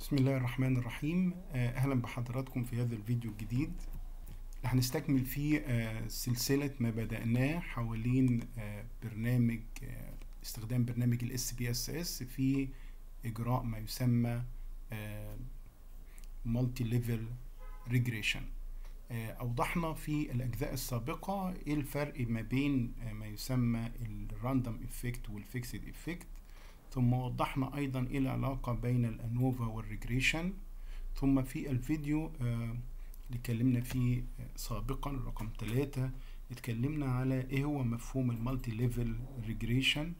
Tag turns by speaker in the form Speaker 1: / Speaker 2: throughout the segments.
Speaker 1: بسم الله الرحمن الرحيم آه، اهلا بحضراتكم في هذا الفيديو الجديد اللي هنستكمل فيه آه، سلسلة ما بدأناه حوالين آه، برنامج استخدام برنامج الاس بي اس اس في اجراء ما يسمى مالتي ليفل ريجريشن اوضحنا في الاجزاء السابقة ايه الفرق ما بين ما يسمى الراندوم افكت والفيكسد افكت ثم وضحنا أيضا إيه العلاقة بين الأنوفا والريجريشن ثم في الفيديو آه، اللي اتكلمنا فيه آه، سابقا رقم ثلاثة اتكلمنا على ايه هو مفهوم المالتي ليفل ريجريشن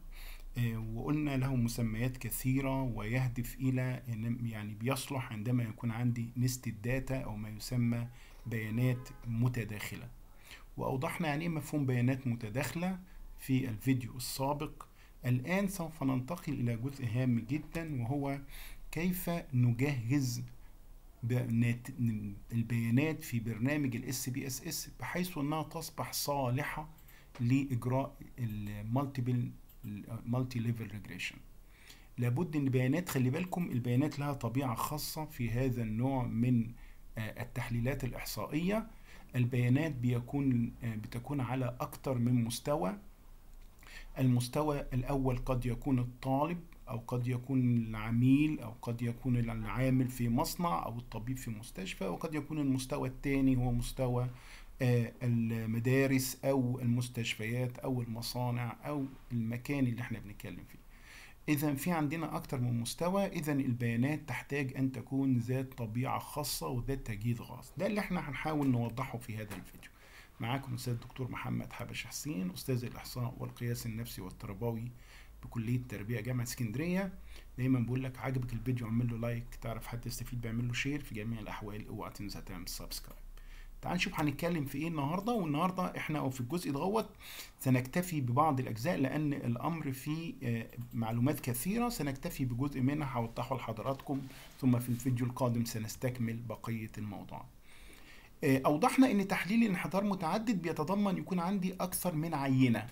Speaker 1: آه، وقلنا له مسميات كثيرة ويهدف إلى يعني بيصلح عندما يكون عندي نست الداتا أو ما يسمى بيانات متداخلة وأوضحنا يعني إيه مفهوم بيانات متداخلة في الفيديو السابق الآن سوف ننتقل إلى جزء هام جدا وهو كيف نجهز البيانات في برنامج الاس بي اس اس بحيث انها تصبح صالحه لاجراء الـ Multi ليفل ريجريشن لابد ان بيانات خلي بالكم البيانات لها طبيعه خاصه في هذا النوع من آه، التحليلات الاحصائيه البيانات بيكون آه، بتكون على اكتر من مستوى المستوى الأول قد يكون الطالب أو قد يكون العميل أو قد يكون العامل في مصنع أو الطبيب في مستشفى وقد يكون المستوى الثاني هو مستوى آه، المدارس أو المستشفيات أو المصانع أو المكان اللي احنا بنتكلم فيه إذا في عندنا أكتر من مستوى إذا البيانات تحتاج أن تكون ذات طبيعة خاصة وذات تجهيز خاص ده اللي احنا هنحاول نوضحه في هذا الفيديو معاكم السيد الدكتور محمد حبش حسين استاذ الاحصاء والقياس النفسي والتربوي بكليه التربيه جامعه اسكندريه دايما بقول لك عجبك الفيديو اعمل له لايك تعرف حد يستفيد بيعمل له شير في جميع الاحوال اوعى تنسى تعمل سبسكرايب تعال نشوف هنتكلم في ايه النهارده والنهارده احنا او في الجزء دوت سنكتفي ببعض الاجزاء لان الامر فيه آه، معلومات كثيره سنكتفي بجزء منها هوضحه لحضراتكم ثم في الفيديو القادم سنستكمل بقيه الموضوع آه، أوضحنا أن تحليل الانحدار متعدد بيتضمن يكون عندي أكثر من عينة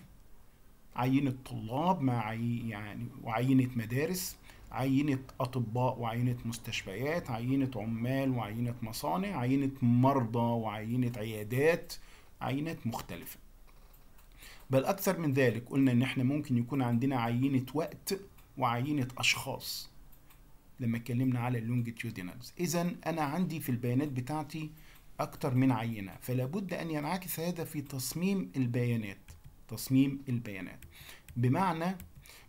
Speaker 1: عينة طلاب مع عي... يعني وعينة مدارس عينة أطباء وعينة مستشفيات عينة عمال وعينة مصانع عينة مرضى وعينة عيادات عينات مختلفة بل أكثر من ذلك قلنا إن إحنا ممكن يكون عندنا عينة وقت وعينة أشخاص لما اتكلمنا على اللونجيتيودينالز إذا أنا عندي في البيانات بتاعتي أكتر من عينة فلا بد أن ينعكس هذا في تصميم البيانات تصميم البيانات بمعنى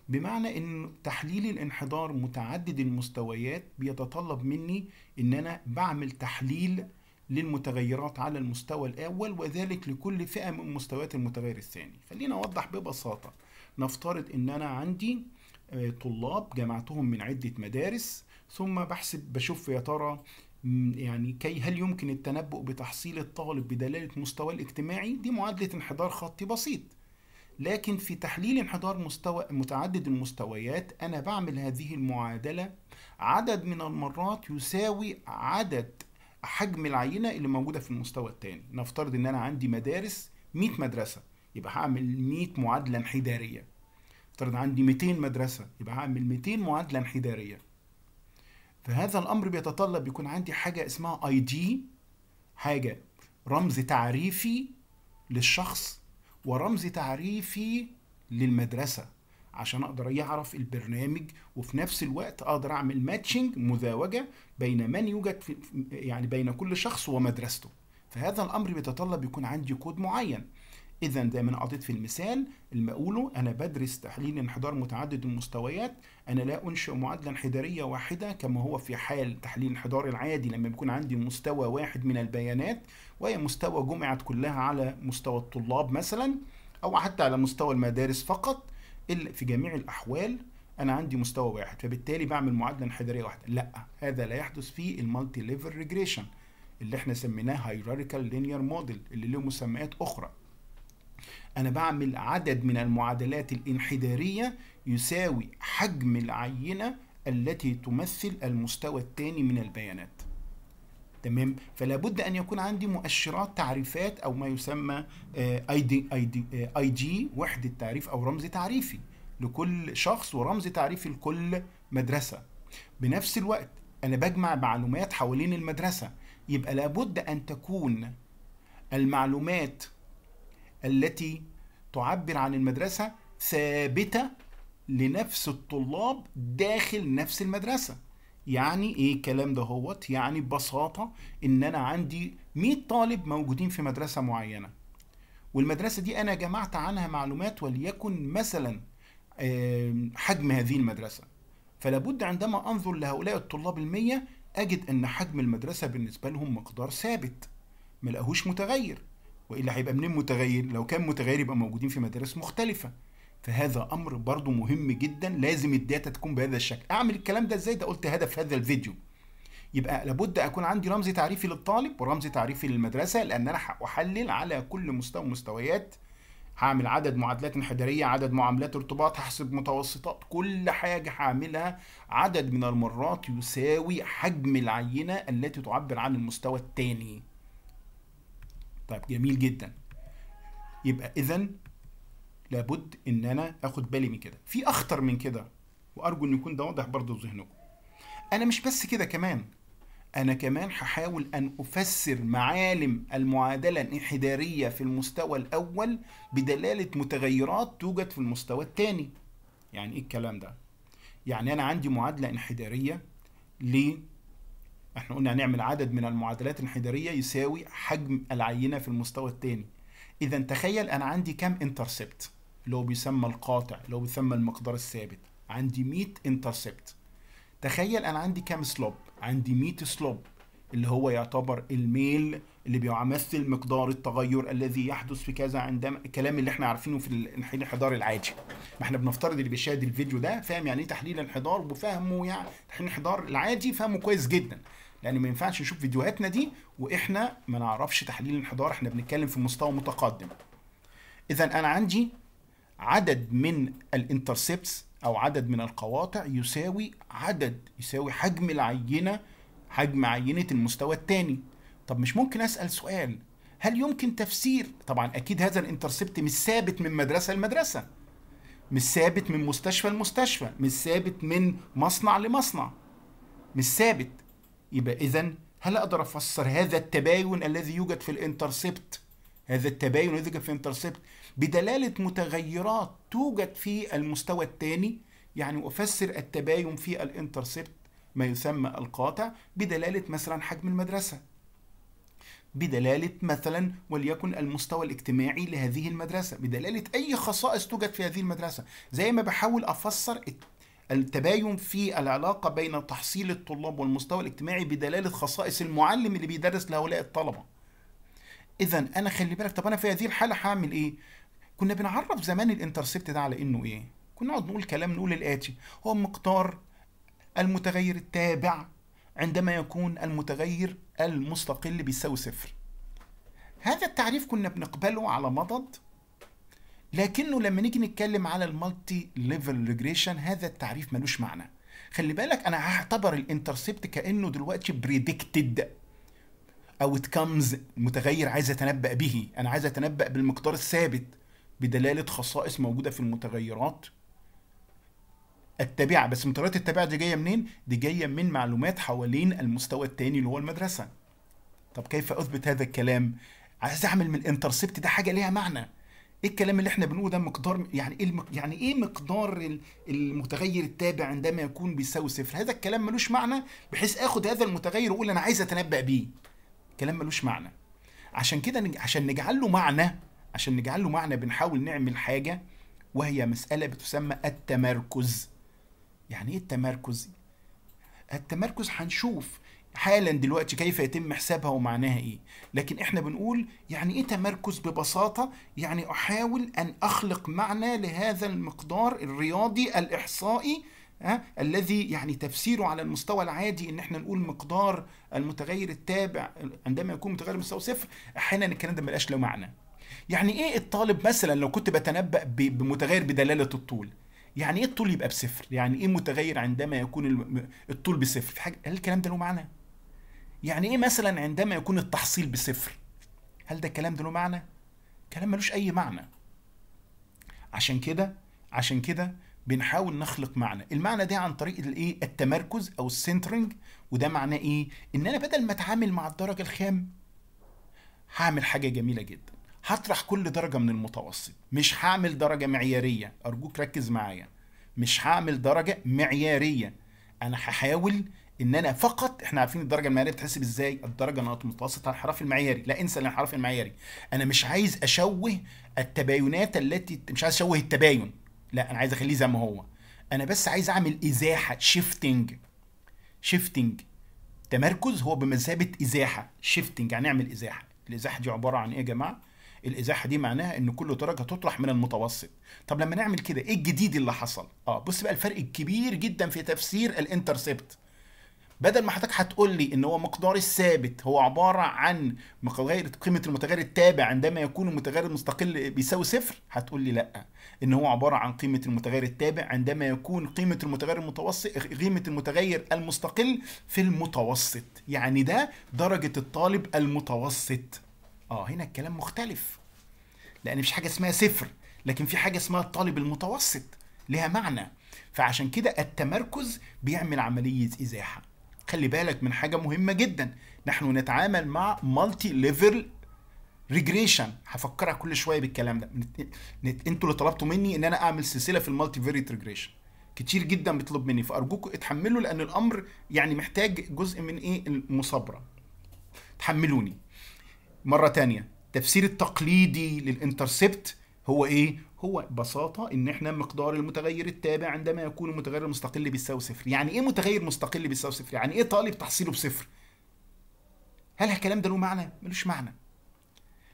Speaker 1: بمعنى ان تحليل الانحدار متعدد المستويات بيتطلب مني ان انا بعمل تحليل للمتغيرات على المستوى الاول وذلك لكل فئه من مستويات المتغير الثاني خلينا اوضح ببساطه نفترض ان انا عندي آه، طلاب جمعتهم من عده مدارس ثم بحسب بشوف يا ترى يعني كي هل يمكن التنبؤ بتحصيل الطالب بدلالة مستواه الاجتماعي دي معادلة انحدار خطي بسيط لكن في تحليل انحدار مستوى متعدد المستويات أنا بعمل هذه المعادلة عدد من المرات يساوي عدد حجم العينة اللي موجودة في المستوى الثاني نفترض إن أنا عندي مدارس 100 مدرسة يبقى هعمل 100 معادلة انحدارية نفترض عندي 200 مدرسة يبقى هعمل 200 معادلة انحدارية فهذا الامر بيتطلب يكون عندي حاجه اسمها اي دي حاجه رمز تعريفي للشخص ورمز تعريفي للمدرسه عشان اقدر يعرف البرنامج وفي نفس الوقت اقدر اعمل ماتشنج مزاوجه بين من يوجد في يعني بين كل شخص ومدرسته فهذا الامر بيتطلب يكون عندي كود معين اذا زي ما انا قضيت في المثال اللي انا بدرس تحليل انحدار متعدد المستويات انا لا انشئ معادله انحداريه واحده كما هو في حال تحليل الانحدار العادي لما بيكون عندي مستوى واحد من البيانات وهي مستوى جمعت كلها على مستوى الطلاب مثلا او حتى على مستوى المدارس فقط الا في جميع الاحوال انا عندي مستوى واحد فبالتالي بعمل معادله انحداريه واحده لا هذا لا يحدث في المالتي ليفل ريجريشن اللي احنا سميناه هيراريكال لينير موديل اللي له مسميات اخرى أنا بعمل عدد من المعادلات الانحدارية يساوي حجم العينة التي تمثل المستوى الثاني من البيانات تمام فلا بد ان يكون عندي مؤشرات تعريفات او ما يسمى اي دي اي دي اي جي وحده تعريف او رمز تعريفي لكل شخص ورمز تعريفي لكل مدرسه بنفس الوقت انا بجمع معلومات حوالين المدرسه يبقى لابد ان تكون المعلومات التي تعبر عن المدرسة ثابتة لنفس الطلاب داخل نفس المدرسة يعني ايه الكلام ده هوت يعني ببساطة ان انا عندي 100 طالب موجودين في مدرسة معينة والمدرسة دي انا جمعت عنها معلومات وليكن مثلا حجم هذه المدرسة فلابد عندما انظر لهؤلاء الطلاب المية اجد ان حجم المدرسة بالنسبة لهم مقدار ثابت ملقاهوش متغير والا هيبقى منين متغير لو كان متغير يبقى موجودين في مدارس مختلفه فهذا امر برضو مهم جدا لازم الداتا تكون بهذا الشكل اعمل الكلام ده ازاي ده قلت هدف هذا الفيديو يبقى لابد اكون عندي رمز تعريفي للطالب ورمز تعريفي للمدرسه لان انا هحلل على كل مستوى مستويات هعمل عدد معادلات انحداريه عدد معاملات ارتباط هحسب متوسطات كل حاجه هعملها عدد من المرات يساوي حجم العينه التي تعبر عن المستوى الثاني طيب جميل جدا يبقى اذا لابد ان انا اخد بالي من كده في اخطر من كده وارجو ان يكون ده واضح برضه في ذهنكم انا مش بس كده كمان انا كمان هحاول ان افسر معالم المعادله الانحداريه في المستوى الاول بدلاله متغيرات توجد في المستوى الثاني يعني ايه الكلام ده يعني انا عندي معادله انحداريه ل احنا قلنا هنعمل عدد من المعادلات الانحدارية يساوي حجم العينة في المستوى الثاني اذا تخيل انا عندي كام انترسبت اللي هو بيسمى القاطع اللي هو بيسمى المقدار الثابت عندي 100 انترسبت تخيل انا عندي كام سلوب عندي 100 سلوب اللي هو يعتبر الميل اللي بيمثل مقدار التغير الذي يحدث في كذا عندما الكلام اللي احنا عارفينه في الانحدار العادي ما احنا بنفترض اللي بيشاهد الفيديو ده فاهم يعني ايه تحليل انحدار وفاهمه يعني تحليل الانحدار العادي فاهمه كويس جدا لان ما ينفعش نشوف فيديوهاتنا دي واحنا ما نعرفش تحليل الانحدار احنا بنتكلم في مستوى متقدم اذا انا عندي عدد من الانترسبتس او عدد من القواطع يساوي عدد يساوي حجم العينه حجم عينه المستوى الثاني طب مش ممكن اسال سؤال هل يمكن تفسير طبعا اكيد هذا الانترسبت مش ثابت من مدرسه لمدرسه مش ثابت من مستشفى لمستشفى مش ثابت من مصنع لمصنع مش ثابت يبقى اذا هل اقدر افسر هذا التباين الذي يوجد في الانترسبت هذا التباين الذي يوجد في الانترسبت بدلاله متغيرات توجد في المستوى الثاني يعني افسر التباين في الانترسبت ما يسمى القاطع بدلاله مثلا حجم المدرسه بدلالة مثلا وليكن المستوى الاجتماعي لهذه المدرسة بدلالة أي خصائص توجد في هذه المدرسة زي ما بحاول أفسر التباين في العلاقة بين تحصيل الطلاب والمستوى الاجتماعي بدلالة خصائص المعلم اللي بيدرس لهؤلاء الطلبة إذا أنا خلي بالك طب أنا في هذه الحالة هعمل إيه؟ كنا بنعرف زمان الانترسبت ده على إنه إيه؟ كنا نقعد نقول كلام نقول الآتي هو مقدار المتغير التابع عندما يكون المتغير المستقل بيساوي صفر هذا التعريف كنا بنقبله على مضض لكنه لما نيجي نتكلم على المالتي ليفل ريجريشن هذا التعريف ملوش معنى خلي بالك انا هعتبر الانترسبت كانه دلوقتي بريدكتد او اتكمز متغير عايز اتنبأ به انا عايز اتنبأ بالمقدار الثابت بدلالة خصائص موجودة في المتغيرات التابعه بس مطالبات التابعه دي جايه منين؟ دي جايه من معلومات حوالين المستوى الثاني اللي هو المدرسه. طب كيف اثبت هذا الكلام؟ عايز اعمل من الانترسبت ده حاجه ليها معنى. ايه الكلام اللي احنا بنقوله ده مقدار يعني ايه المق... يعني ايه مقدار المتغير التابع عندما يكون بيساوي صفر؟ هذا الكلام ملوش معنى بحيث اخد هذا المتغير واقول انا عايز اتنبأ بيه. كلام ملوش معنى. عشان كده نج... عشان نجعل له معنى عشان نجعل له معنى بنحاول نعمل حاجه وهي مساله بتسمى التمركز. يعني ايه التمركز التمركز هنشوف حالا دلوقتي كيف يتم حسابها ومعناها ايه لكن احنا بنقول يعني ايه تمركز ببساطة يعني احاول ان اخلق معنى لهذا المقدار الرياضي الاحصائي أه؟ الذي يعني تفسيره على المستوى العادي ان احنا نقول مقدار المتغير التابع عندما يكون متغير مستوى صفر احيانا الكلام ده ملقاش له معنى يعني ايه الطالب مثلا لو كنت بتنبأ بمتغير بدلالة الطول يعني ايه الطول يبقى بصفر يعني ايه متغير عندما يكون الطول بصفر في حاجه هل الكلام ده له معنى يعني ايه مثلا عندما يكون التحصيل بصفر هل ده الكلام ده له معنى كلام ملوش اي معنى عشان كده عشان كده بنحاول نخلق معنى المعنى ده عن طريق الايه التمركز او السنترنج وده معناه ايه ان انا بدل ما اتعامل مع الدرجه الخام هعمل حاجه جميله جدا هطرح كل درجه من المتوسط مش هعمل درجه معياريه ارجوك ركز معايا مش هعمل درجه معياريه انا هحاول ان انا فقط احنا عارفين الدرجه المعياريه بتحسب ازاي الدرجه المتوسطة المتوسط على المعياري لا انسى الانحراف المعياري انا مش عايز اشوه التباينات التي مش عايز اشوه التباين لا انا عايز اخليه زي ما هو انا بس عايز اعمل ازاحه شيفتنج شيفتنج تمركز هو بمثابه ازاحه شيفتنج هنعمل يعني ازاحه الازاحه دي عباره عن ايه يا جماعه الازاحه دي معناها ان كل درجه تطرح من المتوسط طب لما نعمل كده ايه الجديد اللي حصل اه بص بقى الفرق الكبير جدا في تفسير الانترسبت بدل ما حضرتك هتقول لي ان هو مقدار الثابت هو عباره عن متغير قيمه المتغير التابع عندما يكون المتغير المستقل بيساوي صفر هتقول لي لا ان هو عباره عن قيمه المتغير التابع عندما يكون قيمه المتغير المتوسط قيمه المتغير المستقل في المتوسط يعني ده درجه الطالب المتوسط اه هنا الكلام مختلف لان مش حاجه اسمها صفر لكن في حاجه اسمها الطالب المتوسط لها معنى فعشان كده التمركز بيعمل عمليه ازاحه خلي بالك من حاجه مهمه جدا نحن نتعامل مع مالتي ليفل ريجريشن هفكرها كل شويه بالكلام ده انتوا اللي طلبتوا مني ان انا اعمل سلسله في المالتي فيريت ريجريشن كتير جدا بيطلب مني فارجوكم اتحملوا لان الامر يعني محتاج جزء من ايه المصابره تحملوني مرة تانية التفسير التقليدي للانترسبت هو ايه؟ هو ببساطة ان احنا مقدار المتغير التابع عندما يكون المتغير المستقل بيساوي صفر، يعني ايه متغير مستقل بيساوي صفر؟ يعني ايه طالب تحصيله بصفر؟ هل الكلام ده له معنى؟ ملوش معنى.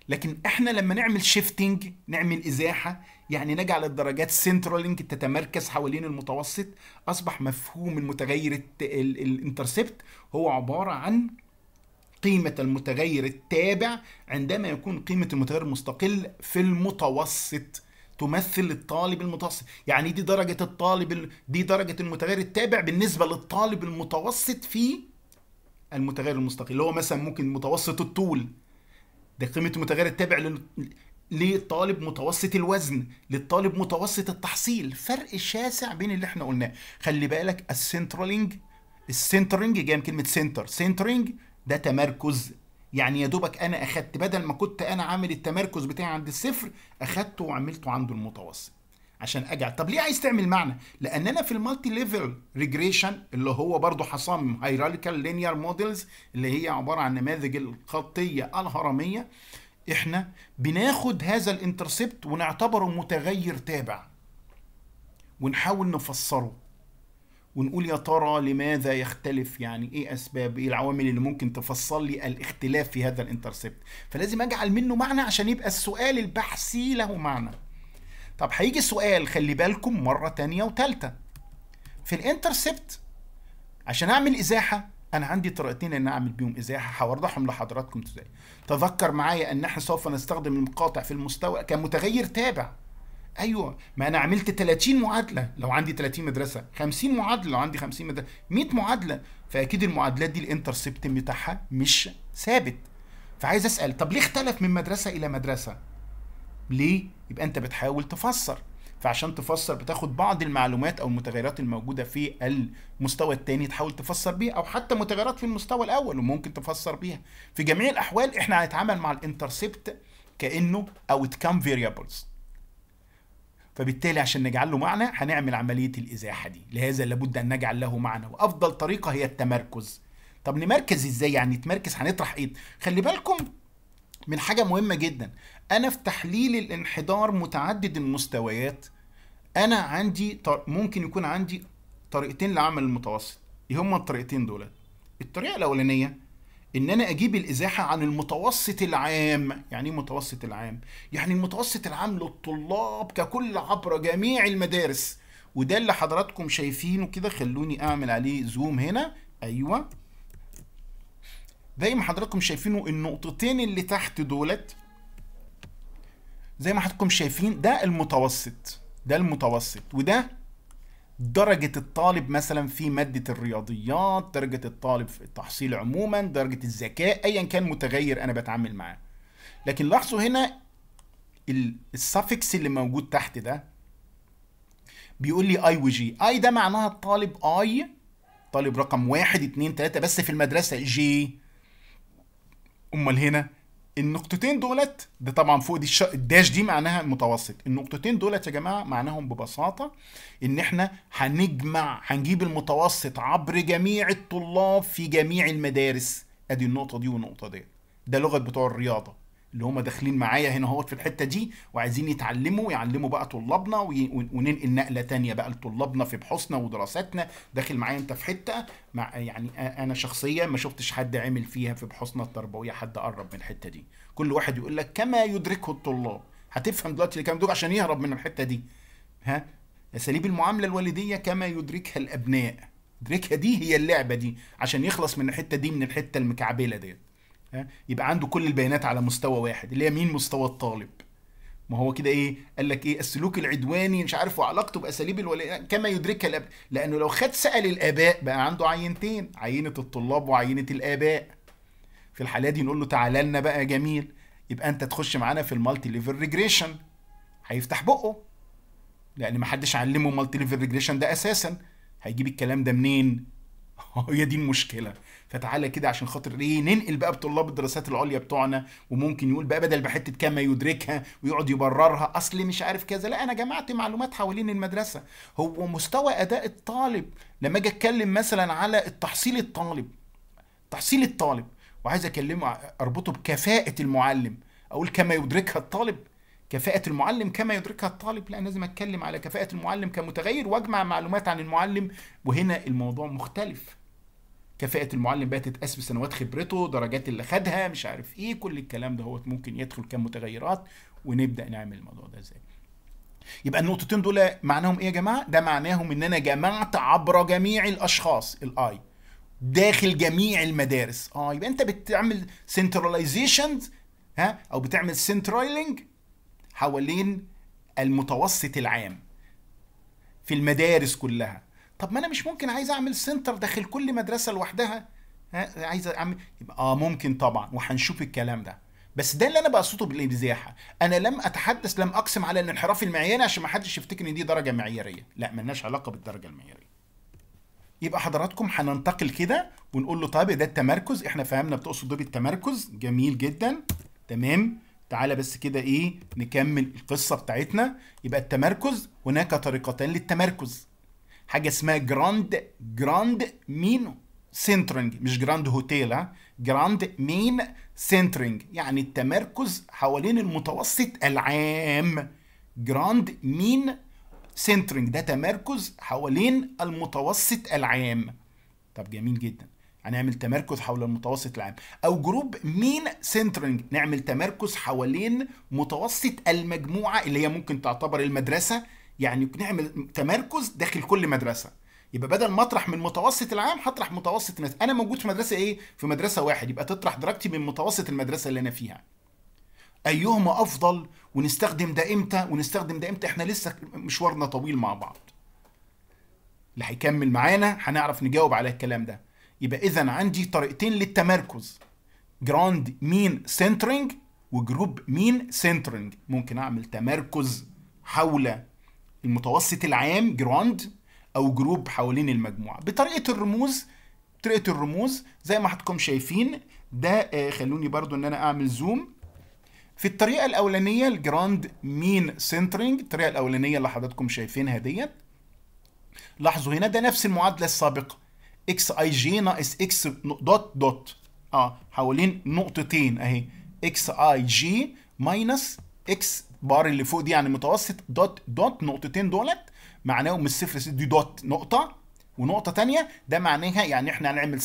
Speaker 1: لكن احنا لما نعمل شيفتنج نعمل ازاحه يعني نجعل الدرجات سنترالينج تتمركز حوالين المتوسط اصبح مفهوم المتغير الانترسبت هو عباره عن قيمة المتغير التابع عندما يكون قيمة المتغير المستقل في المتوسط تمثل الطالب المتوسط يعني دي درجة الطالب دي درجة المتغير التابع بالنسبة للطالب المتوسط في المتغير المستقل اللي هو مثلا ممكن متوسط الطول ده قيمة المتغير التابع لل... لطالب متوسط الوزن للطالب متوسط التحصيل فرق شاسع بين اللي احنا قلناه خلي بالك السنترالينج السنترينج جاي من كلمة سنتر سنترينج ده تمركز يعني يا دوبك انا اخدت بدل ما كنت انا عامل التمركز بتاعي عند الصفر اخدته وعملته عنده المتوسط عشان اجعل طب ليه عايز تعمل معنى لان انا في المالتي ليفل ريجريشن اللي هو برضو حصام هيراليكال لينير موديلز اللي هي عباره عن نماذج الخطيه الهرميه احنا بناخد هذا الانترسبت ونعتبره متغير تابع ونحاول نفسره ونقول يا ترى لماذا يختلف يعني ايه اسباب ايه العوامل اللي ممكن تفصل لي الاختلاف في هذا الانترسبت فلازم اجعل منه معنى عشان يبقى السؤال البحثي له معنى طب هيجي سؤال خلي بالكم مرة تانية وتالتة في الانترسبت عشان اعمل ازاحة انا عندي طريقتين ان اعمل بيهم ازاحة هوضحهم لحضراتكم ازاي تذكر معايا ان احنا سوف نستخدم المقاطع في المستوى كمتغير تابع ايوه ما انا عملت 30 معادله لو عندي 30 مدرسه 50 معادله لو عندي 50 مدرسه 100 معادله فاكيد المعادلات دي الانترسبت بتاعها مش ثابت فعايز اسال طب ليه اختلف من مدرسه الى مدرسه ليه يبقى انت بتحاول تفسر فعشان تفسر بتاخد بعض المعلومات او المتغيرات الموجوده في المستوى الثاني تحاول تفسر بيها او حتى متغيرات في المستوى الاول وممكن تفسر بيها في جميع الاحوال احنا هنتعامل مع الانترسبت كانه او كام فيريبلز فبالتالي عشان نجعل له معنى هنعمل عملية الإزاحة دي لهذا لابد أن نجعل له معنى وأفضل طريقة هي التمركز طب نمركز إزاي يعني نتمركز هنطرح إيه خلي بالكم من حاجة مهمة جدا أنا في تحليل الانحدار متعدد المستويات أنا عندي ممكن يكون عندي طريقتين لعمل المتوسط هما الطريقتين دول الطريقة الأولانية ان انا اجيب الازاحه عن المتوسط العام يعني ايه المتوسط العام يعني المتوسط العام للطلاب ككل عبر جميع المدارس وده اللي حضراتكم شايفينه كده خلوني اعمل عليه زوم هنا ايوه زي ما حضراتكم شايفينه النقطتين اللي تحت دولت زي ما حضراتكم شايفين ده المتوسط ده المتوسط وده درجة الطالب مثلا في مادة الرياضيات درجة الطالب في التحصيل عموما درجة الذكاء أيا كان متغير أنا بتعامل معاه لكن لاحظوا هنا السفكس اللي موجود تحت ده بيقول لي اي وجي اي ده معناها الطالب اي طالب رقم واحد اتنين تلاتة بس في المدرسة جي امال هنا النقطتين دولت ده طبعا فوق دي الش... الداش دي معناها متوسط النقطتين دولت يا جماعه معناهم ببساطه ان احنا هنجمع هنجيب المتوسط عبر جميع الطلاب في جميع المدارس ادي النقطه دي والنقطه دي ده لغه بتوع الرياضه اللي هم داخلين معايا هنا اهوت في الحته دي وعايزين يتعلموا يعلموا بقى طلابنا وننقل نقله تانية بقى لطلابنا في بحوثنا ودراساتنا داخل معايا انت في حته مع يعني انا شخصيا ما شفتش حد عمل فيها في بحوثنا التربويه حد قرب من الحته دي كل واحد يقول لك كما يدركه الطلاب هتفهم دلوقتي اللي كان عشان يهرب من الحته دي ها اساليب المعامله الوالديه كما يدركها الابناء ادركها دي هي اللعبه دي عشان يخلص من الحته دي من الحته المكعبله ديت يبقى عنده كل البيانات على مستوى واحد اللي هي مين مستوى الطالب ما هو كده ايه قال لك ايه السلوك العدواني مش عارف وعلاقته باساليب الولاء كما يدركها الاب لانه لو خد سال الاباء بقى عنده عينتين عينه الطلاب وعينه الاباء في الحاله دي نقول له تعالى لنا بقى جميل يبقى انت تخش معانا في المالتي ليفل ريجريشن هيفتح بقه لان ما حدش علمه مالتي ليفل ريجريشن ده اساسا هيجيب الكلام ده منين هي دي المشكله فتعالى كده عشان خاطر ايه ننقل بقى بطلاب الدراسات العليا بتوعنا وممكن يقول بقى بدل بحته كما يدركها ويقعد يبررها اصل مش عارف كذا لا انا جمعت معلومات حوالين المدرسه هو مستوى اداء الطالب لما اجي اتكلم مثلا على التحصيل الطالب تحصيل الطالب وعايز اكلمه اربطه بكفاءه المعلم اقول كما يدركها الطالب كفاءة المعلم كما يدركها الطالب لا لازم اتكلم على كفاءة المعلم كمتغير واجمع معلومات عن المعلم وهنا الموضوع مختلف كفاءة المعلم بقى تتقاس بسنوات خبرته درجات اللي خدها مش عارف ايه كل الكلام ده هو ممكن يدخل كم متغيرات ونبدأ نعمل الموضوع ده ازاي يبقى النقطتين دول معناهم ايه يا جماعة ده معناهم ان انا جمعت عبر جميع الاشخاص الاي داخل جميع المدارس اه يبقى انت بتعمل سنتراليزيشن ها او بتعمل سنترايلنج حوالين المتوسط العام في المدارس كلها طب ما انا مش ممكن عايز اعمل سنتر داخل كل مدرسه لوحدها عايز اعمل يبقى اه ممكن طبعا وهنشوف الكلام ده بس ده اللي انا بقصده بالازاحه انا لم اتحدث لم اقسم على الانحراف المعياري عشان ما حدش يفتكر ان دي درجه معياريه لا ملناش علاقه بالدرجه المعياريه يبقى حضراتكم هننتقل كده ونقول له طيب ده التمركز احنا فهمنا بتقصد ده بالتمركز جميل جدا تمام تعالى بس كده ايه نكمل القصه بتاعتنا يبقى التمركز هناك طريقتان للتمركز حاجه اسمها جراند جراند مين سنترنج مش جراند هوتيل ها جراند مين سنترنج يعني التمركز حوالين المتوسط العام جراند مين سنترنج ده تمركز حوالين المتوسط العام طب جميل جدا هنعمل تمركز حول المتوسط العام او جروب مين سنترنج نعمل تمركز حوالين متوسط المجموعه اللي هي ممكن تعتبر المدرسه يعني نعمل تمركز داخل كل مدرسه يبقى بدل ما اطرح من متوسط العام هطرح متوسط الناس انا موجود في مدرسه ايه في مدرسه واحد يبقى تطرح درجتي من متوسط المدرسه اللي انا فيها ايهما افضل ونستخدم ده امتى ونستخدم ده امتى احنا لسه مشوارنا طويل مع بعض اللي هيكمل معانا هنعرف نجاوب على الكلام ده يبقى اذا عندي طريقتين للتمركز جراند مين سنترنج وجروب مين سنترنج ممكن اعمل تمركز حول المتوسط العام جراند او جروب حوالين المجموعه بطريقه الرموز طريقه الرموز زي ما حضراتكم شايفين ده آه خلوني برضو ان انا اعمل زوم في الطريقه الاولانيه الجراند مين سنترنج الطريقه الاولانيه اللي حضراتكم شايفينها ديت لاحظوا هنا ده نفس المعادله السابقه اكس اي جي ناقص اكس دوت دوت اه حوالين نقطتين اهي اكس اي جي ماينس اكس بار اللي فوق دي يعني متوسط دوت دوت نقطتين دولت معناهم من الصفر دي دوت نقطه ونقطه ثانيه ده معناها يعني احنا هنعمل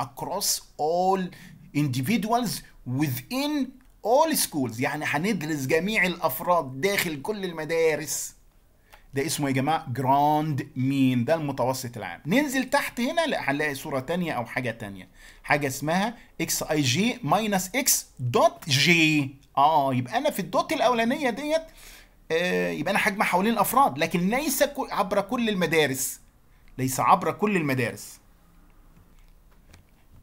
Speaker 1: اكروس اول all individuals within all schools يعني هندرس جميع الافراد داخل كل المدارس ده اسمه يا جماعه جراند مين ده المتوسط العام ننزل تحت هنا لا هنلاقي صوره تانية او حاجه تانية حاجه اسمها اكس اي جي ماينس اكس دوت جي اه يبقى انا في الدوت الاولانيه ديت آه يبقى انا حجمها حوالين الافراد لكن ليس عبر كل المدارس ليس عبر كل المدارس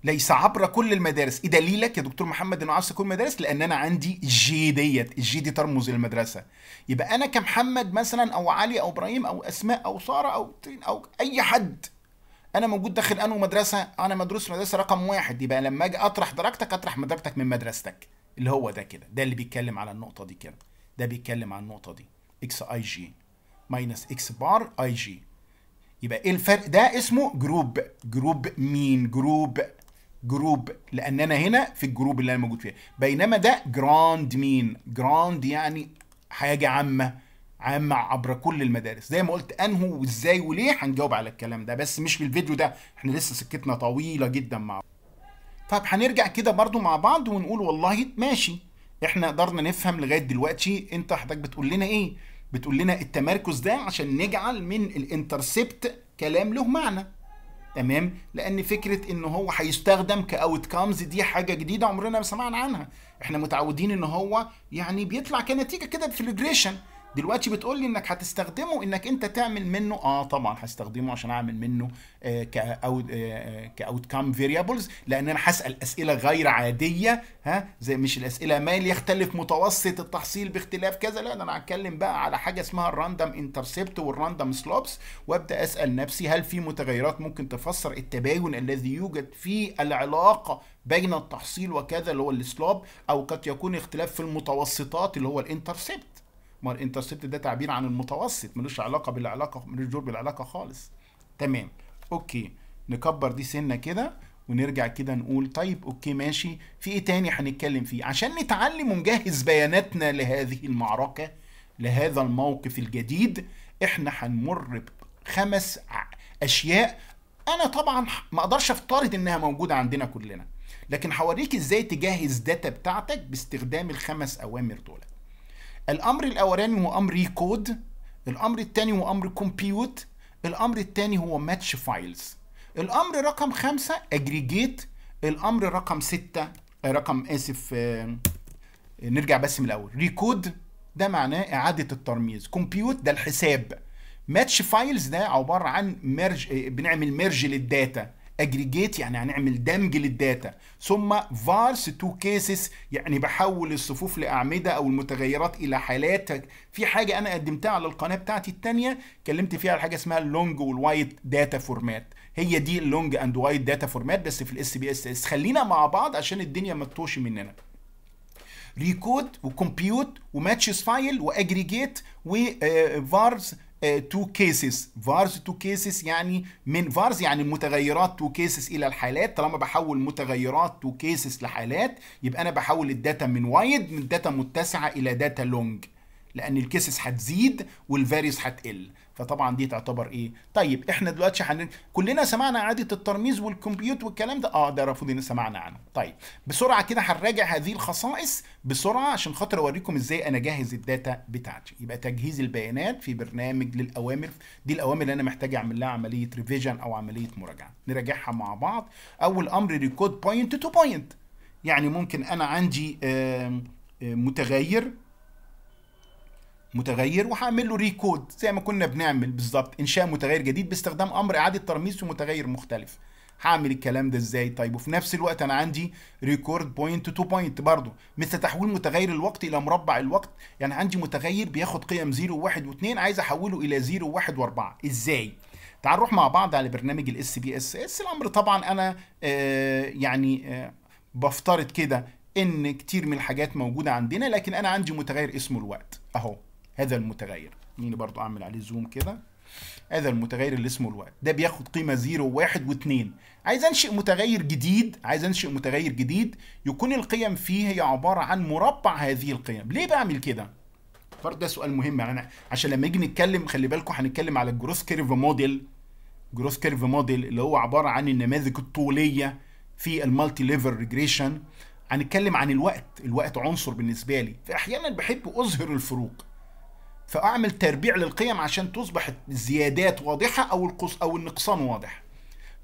Speaker 1: ليس عبر كل المدارس ايه دليلك يا دكتور محمد انه عبر كل المدارس لان انا عندي جي ديت الجي دي ترمز للمدرسه يبقى انا كمحمد مثلا او علي او ابراهيم او اسماء او ساره او او اي حد انا موجود داخل انه مدرسه انا مدروس مدرسه رقم واحد يبقى لما اجي اطرح درجتك اطرح درجتك من مدرستك اللي هو ده كده ده اللي بيتكلم على النقطه دي كده ده بيتكلم على النقطه دي اكس اي جي ماينس اكس بار اي جي يبقى ايه الفرق ده اسمه جروب جروب مين جروب جروب لان انا هنا في الجروب اللي انا موجود فيها بينما ده جراند مين جراند يعني حاجه عامه عامه عبر كل المدارس زي ما قلت انهو وازاي وليه هنجاوب على الكلام ده بس مش في الفيديو ده احنا لسه سكتنا طويله جدا مع طب هنرجع كده برضو مع بعض ونقول والله ماشي احنا قدرنا نفهم لغايه دلوقتي انت حضرتك بتقول لنا ايه بتقول لنا التمركز ده عشان نجعل من الانترسبت كلام له معنى تمام لان فكره ان هو هيستخدم كاوت كامز دي حاجه جديده عمرنا ما سمعنا عنها احنا متعودين ان هو يعني بيطلع كنتيجه كده بفلجريشن دلوقتي بتقول لي انك هتستخدمه انك انت تعمل منه اه طبعا هستخدمه عشان اعمل منه كاوت كاوت كام فيريبلز لان انا هسال اسئله غير عاديه ها زي مش الاسئله مال يختلف متوسط التحصيل باختلاف كذا لا ده انا هتكلم بقى على حاجه اسمها الراندم انترسبت والراندم سلوبس وابدا اسال نفسي هل في متغيرات ممكن تفسر التباين الذي يوجد في العلاقه بين التحصيل وكذا اللي هو السلوب او قد يكون اختلاف في المتوسطات اللي هو الانترسبت ما الانترسبت ده تعبير عن المتوسط ملوش علاقه بالعلاقه ملوش دور بالعلاقه خالص تمام اوكي نكبر دي سنه كده ونرجع كده نقول طيب اوكي ماشي في ايه تاني هنتكلم فيه عشان نتعلم ونجهز بياناتنا لهذه المعركه لهذا الموقف الجديد احنا هنمر بخمس اشياء انا طبعا ما اقدرش افترض انها موجوده عندنا كلنا لكن هوريك ازاي تجهز داتا بتاعتك باستخدام الخمس اوامر دولت الامر الاولاني هو امر ريكود الامر الثاني هو امر كومبيوت الامر الثاني هو ماتش فايلز الامر رقم خمسة اجريجيت الامر رقم ستة رقم اسف آه، نرجع بس من الاول ريكود ده معناه اعاده الترميز كومبيوت ده الحساب ماتش فايلز ده عباره عن ميرج آه، بنعمل ميرج للداتا اجريجيت يعني هنعمل دمج للداتا ثم فارس تو كيسز يعني بحول الصفوف لاعمده او المتغيرات الى حالات في حاجه انا قدمتها على القناه بتاعتي الثانيه اتكلمت فيها على حاجه اسمها اللونج والوايت داتا فورمات هي دي اللونج اند وايت داتا فورمات بس في الاس بي اس اس خلينا مع بعض عشان الدنيا ما تطوش مننا ريكود وكمبيوت وماتشز فايل واجريجيت وفارز تو كيسز فارز تو كيسز يعني من فارز يعني متغيرات تو كيسز الى الحالات طالما بحول متغيرات تو كيسز لحالات يبقى انا بحول الداتا من وايد من داتا متسعه الى داتا لونج لان الكيسز هتزيد والفاريز هتقل فطبعا دي تعتبر ايه طيب احنا دلوقتي حن... كلنا سمعنا عاده الترميز والكمبيوت والكلام ده اه ده ان سمعنا عنه طيب بسرعه كده هنراجع هذه الخصائص بسرعه عشان خاطر اوريكم ازاي انا اجهز الداتا بتاعتي يبقى تجهيز البيانات في برنامج للاوامر دي الاوامر اللي انا محتاج اعمل لها عمليه ريفيجن او عمليه مراجعه نراجعها مع بعض اول امر ريكود بوينت تو بوينت يعني ممكن انا عندي متغير متغير وهعمل له ريكود زي ما كنا بنعمل بالظبط انشاء متغير جديد باستخدام امر اعاده ترميز في متغير مختلف هعمل الكلام ده ازاي طيب وفي نفس الوقت انا عندي ريكورد بوينت تو بوينت برضه مثل تحويل متغير الوقت الى مربع الوقت يعني عندي متغير بياخد قيم 0 و1 و2 عايز احوله الى 0 و1 و4 ازاي تعال نروح مع بعض على برنامج الاس بي اس اس الامر طبعا انا آه يعني آه بفترض كده ان كتير من الحاجات موجوده عندنا لكن انا عندي متغير اسمه الوقت اهو هذا المتغير مين برضو اعمل عليه زوم كده هذا المتغير اللي اسمه الوقت ده بياخد قيمه 0 و1 و2 عايز انشئ متغير جديد عايز انشئ متغير جديد يكون القيم فيه هي عباره عن مربع هذه القيم ليه بعمل كده برضه ده سؤال مهم يعني انا عشان لما نيجي نتكلم خلي بالكم هنتكلم على الجروث كيرف موديل جروث كيرف موديل اللي هو عباره عن النماذج الطوليه في المالتي ليفل ريجريشن هنتكلم عن الوقت الوقت عنصر بالنسبه لي فاحيانا بحب اظهر الفروق فاعمل تربيع للقيم عشان تصبح الزيادات واضحه او القص او النقصان واضح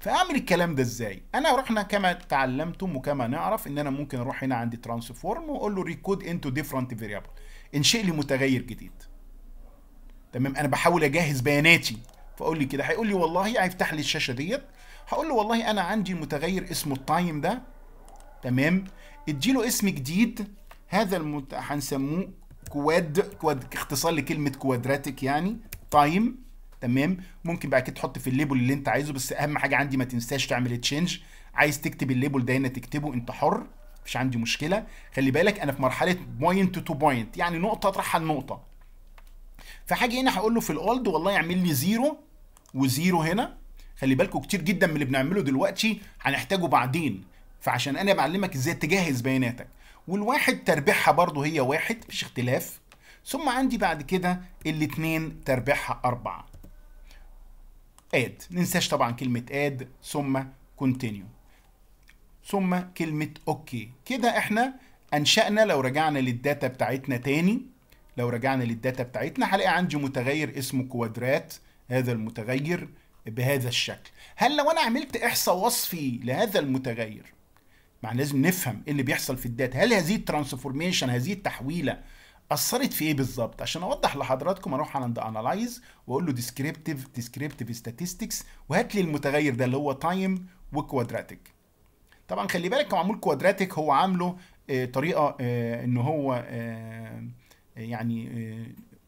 Speaker 1: فاعمل الكلام ده ازاي انا رحنا كما تعلمتم وكما نعرف ان انا ممكن اروح هنا عند ترانسفورم واقول له ريكود انتو ديفرنت فيريبل انشئ لي متغير جديد تمام انا بحاول اجهز بياناتي فاقول لي كده هيقول لي والله هيفتح لي الشاشه ديت هقول له والله انا عندي متغير اسمه التايم ده تمام اديله اسم جديد هذا المت... هنسموه كواد كواد اختصار لكلمه كوادراتيك يعني تايم تمام ممكن بعد كده تحط في الليبل اللي انت عايزه بس اهم حاجه عندي ما تنساش تعمل تشينج عايز تكتب الليبل ده هنا تكتبه انت حر مفيش عندي مشكله خلي بالك انا في مرحله بوينت تو بوينت يعني نقطه اطرحها النقطه فحاجه هنا هقول له في الاولد والله يعمل لي زيرو وزيرو هنا خلي بالكم كتير جدا من اللي بنعمله دلوقتي هنحتاجه بعدين فعشان انا بعلمك ازاي تجهز بياناتك والواحد تربيعها برضو هي واحد مفيش اختلاف ثم عندي بعد كده الاثنين تربيعها أربعة اد ننساش طبعا كلمة اد ثم كونتينيو ثم كلمة اوكي كده احنا انشأنا لو رجعنا للداتا بتاعتنا تاني لو رجعنا للداتا بتاعتنا هلاقي عندي متغير اسمه كوادرات هذا المتغير بهذا الشكل هل لو انا عملت احصاء وصفي لهذا المتغير ما لازم نفهم ايه اللي بيحصل في الداتا هل هذه الترانسفورميشن هذه التحويله اثرت في ايه بالظبط عشان اوضح لحضراتكم اروح عند انالايز واقول له ديسكريبتيف ديسكريبتيف ستاتستكس وهات لي المتغير ده اللي هو تايم وكوادراتيك طبعا خلي بالك معمول كوادراتيك هو عامله آه، طريقه آه، ان هو آه، يعني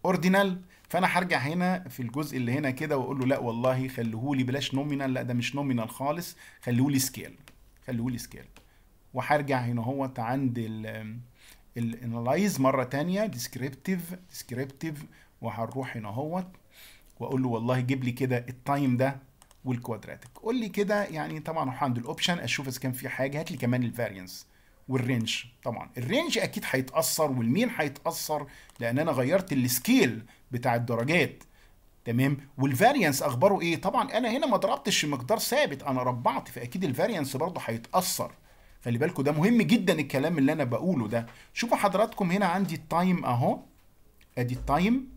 Speaker 1: اوردينال فانا هرجع هنا في الجزء اللي هنا كده واقول له لا والله خليهولي بلاش نومينال لا ده مش نومينال خالص خليهولي سكيل خليهولي سكيل وهرجع هنا هو عند الانالايز مره تانية ديسكريبتيف ديسكريبتيف وهنروح هنا هو واقول له والله جيب لي كده التايم ده والكوادراتيك قول لي كده يعني طبعا هروح عند الاوبشن اشوف اذا كان في حاجه هات لي كمان الفارينس والرينج طبعا الرينج اكيد هيتاثر والمين هيتاثر لان انا غيرت السكيل بتاع الدرجات تمام والفارينس اخباره ايه طبعا انا هنا ما ضربتش مقدار ثابت انا ربعت فاكيد الفارينس برضه هيتاثر خلي بالكم ده مهم جدا الكلام اللي انا بقوله ده شوفوا حضراتكم هنا عندي التايم اهو ادي التايم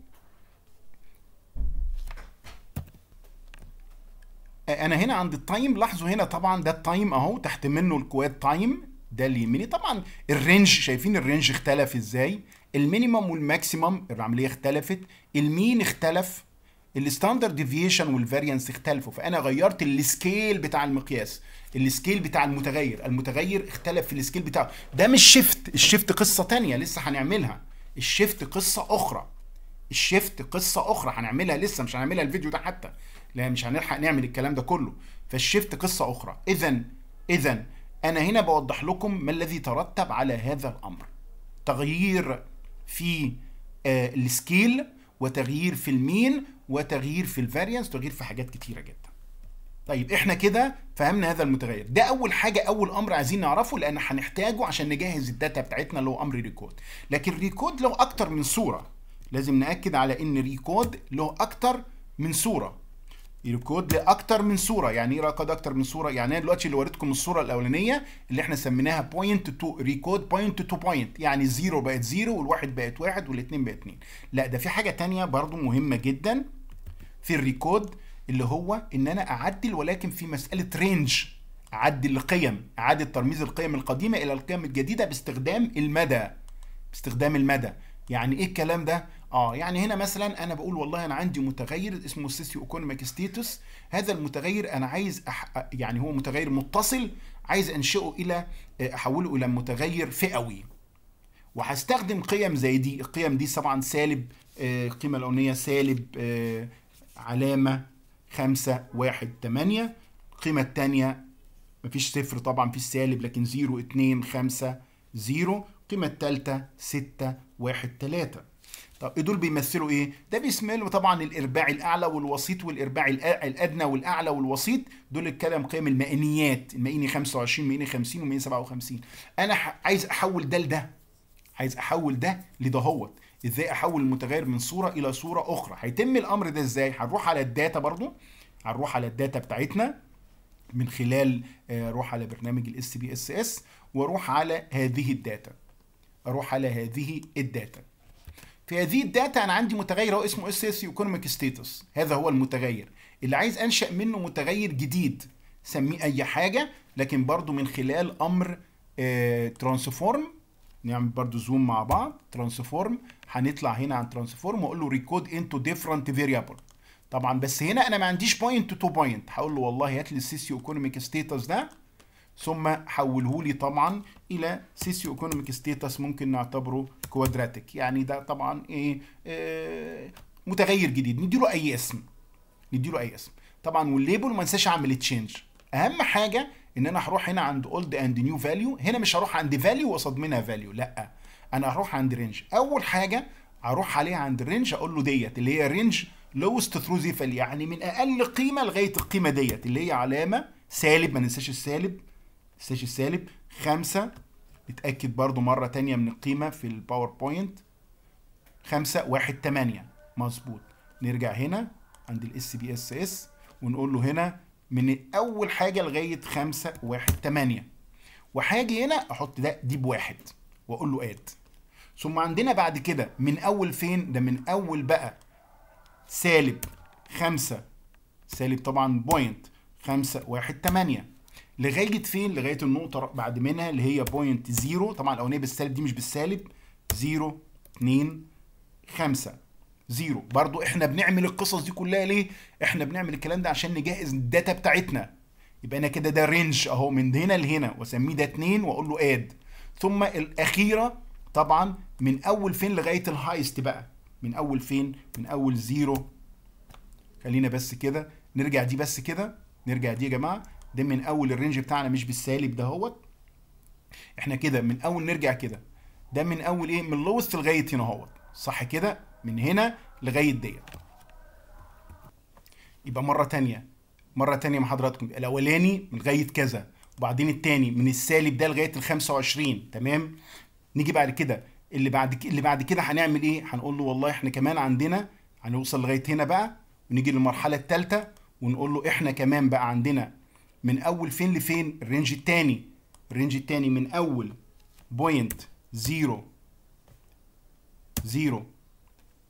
Speaker 1: انا هنا عند التايم لاحظوا هنا طبعا ده التايم اهو تحت منه الكواد تايم ده اليميني طبعا الرينج شايفين الرينج اختلف ازاي المينيمم والماكسيمم العمليه اختلفت المين اختلف الستاندرد ديفيشن والفاريانس اختلفوا فانا غيرت السكيل بتاع المقياس السكيل بتاع المتغير المتغير اختلف في السكيل بتاعه ده مش شيفت الشيفت قصه تانية لسه هنعملها الشيفت قصه اخرى الشيفت قصه اخرى هنعملها لسه مش هنعملها الفيديو ده حتى لا مش هنلحق نعمل الكلام ده كله فالشيفت قصه اخرى اذا اذا انا هنا بوضح لكم ما الذي ترتب على هذا الامر تغيير في آه، السكيل وتغيير في المين وتغيير في الفارينس وتغيير في حاجات كتيره جدا طيب احنا كده فهمنا هذا المتغير ده اول حاجه اول امر عايزين نعرفه لان هنحتاجه عشان نجهز الداتا بتاعتنا اللي هو امر ريكود لكن ريكود له اكتر من صوره لازم ناكد على ان ريكود له اكتر من صوره الكود لاكتر من صوره يعني ايه ريكود اكتر من صوره يعني انا دلوقتي اللي وريتكم الصوره الاولانيه اللي احنا سميناها بوينت تو ريكود بوينت تو بوينت يعني زيرو بقت زيرو والواحد بقت واحد والاثنين بقت اثنين لا ده في حاجه تانية برضو مهمه جدا في الريكود اللي هو ان انا اعدل ولكن في مساله رينج اعدل القيم اعاده ترميز القيم القديمه الى القيم الجديده باستخدام المدى باستخدام المدى يعني ايه الكلام ده اه يعني هنا مثلا انا بقول والله انا عندي متغير اسمه السيسيو ايكونوميك ستيتوس هذا المتغير انا عايز أح... يعني هو متغير متصل عايز انشئه الى آه، احوله الى متغير فئوي وهستخدم قيم زي دي القيم دي طبعا سالب آه، القيمه الاولانيه سالب آه، علامه خمسة واحد تمانية القيمة التانية مفيش صفر طبعا في السالب لكن زيرو اتنين خمسة زيرو القيمة التالتة ستة واحد 3 طب دول بيمثلوا ايه؟ ده بيشمل طبعا الارباعي الاعلى والوسيط والارباعي الادنى والاعلى والوسيط دول الكلام قيم المئنيات المئني 25 مئني 50 ومئني 57 انا عايز احول ده لده عايز احول ده لده هو ازاي احول المتغير من صوره الى صوره اخرى هيتم الامر ده ازاي هنروح على الداتا برضو هنروح على الداتا بتاعتنا من خلال آه، اروح على برنامج الاس بي اس اس واروح على هذه الداتا اروح على هذه الداتا في هذه الداتا انا عندي متغير هو اسمه اس اس ايكونوميك ستيتس هذا هو المتغير اللي عايز انشا منه متغير جديد سميه اي حاجه لكن برضو من خلال امر ترانسفورم آه، نعمل برضو زوم مع بعض ترانسفورم هنطلع هنا عن ترانسفورم واقول له ريكود انتو ديفرنت فيريبل طبعا بس هنا انا ما عنديش بوينت تو بوينت هقول له والله هات لي السيسيو ايكونوميك ستيتس ده ثم حوله لي طبعا الى سيسيو ايكونوميك ستيتس ممكن نعتبره كوادراتيك يعني ده طبعا ايه, إيه متغير جديد نديله اي اسم نديله اي اسم طبعا والليبل ما انساش اعمل تشينج اهم حاجه ان انا هروح هنا عند اولد اند نيو فاليو هنا مش هروح عند فاليو وقصاد منها فاليو لا انا هروح عند رينج اول حاجه هروح عليها عند الرينج اقول له ديت اللي هي رينج لوست ثرو زي فاليو يعني من اقل قيمه لغايه القيمه ديت اللي هي علامه سالب ما ننساش السالب ما ننساش السالب 5 نتأكد برضو مرة تانية من القيمة في الباوربوينت خمسة واحد تمانية مظبوط نرجع هنا عند الاس بي اس اس ونقول له هنا من اول حاجة لغاية خمسة واحد تمانية وهاجي هنا احط ده دي بواحد واقول له اد ثم عندنا بعد كده من اول فين ده من اول بقى سالب خمسة سالب طبعا بوينت خمسة واحد تمانية لغايه فين لغايه النقطه بعد منها اللي هي بوينت زيرو طبعا الاولانيه بالسالب دي مش بالسالب زيرو اتنين خمسة زيرو برضو احنا بنعمل القصص دي كلها ليه احنا بنعمل الكلام ده عشان نجهز الداتا بتاعتنا يبقى انا كده ده رينج اهو من هنا لهنا واسميه ده اتنين واقول له اد ثم الاخيره طبعا من اول فين لغايه الهايست بقى من اول فين من اول زيرو خلينا بس كده نرجع دي بس كده نرجع دي يا جماعه ده من اول الرينج بتاعنا مش بالسالب ده هوت احنا كده من اول نرجع كده ده من اول ايه من لوست لغايه هنا اهوت صح كده من هنا لغايه ديت يبقى مره تانية مره تانية مع حضراتكم الاولاني من لغايه كذا وبعدين الثاني من السالب ده لغايه ال 25 تمام نيجي بعد كده اللي بعد اللي بعد كده هنعمل ايه هنقول له والله احنا كمان عندنا هنوصل لغايه هنا بقى ونيجي للمرحله الثالثه ونقول له احنا كمان بقى عندنا من اول فين لفين الرينج الثاني الرينج الثاني من اول بوينت زيرو زيرو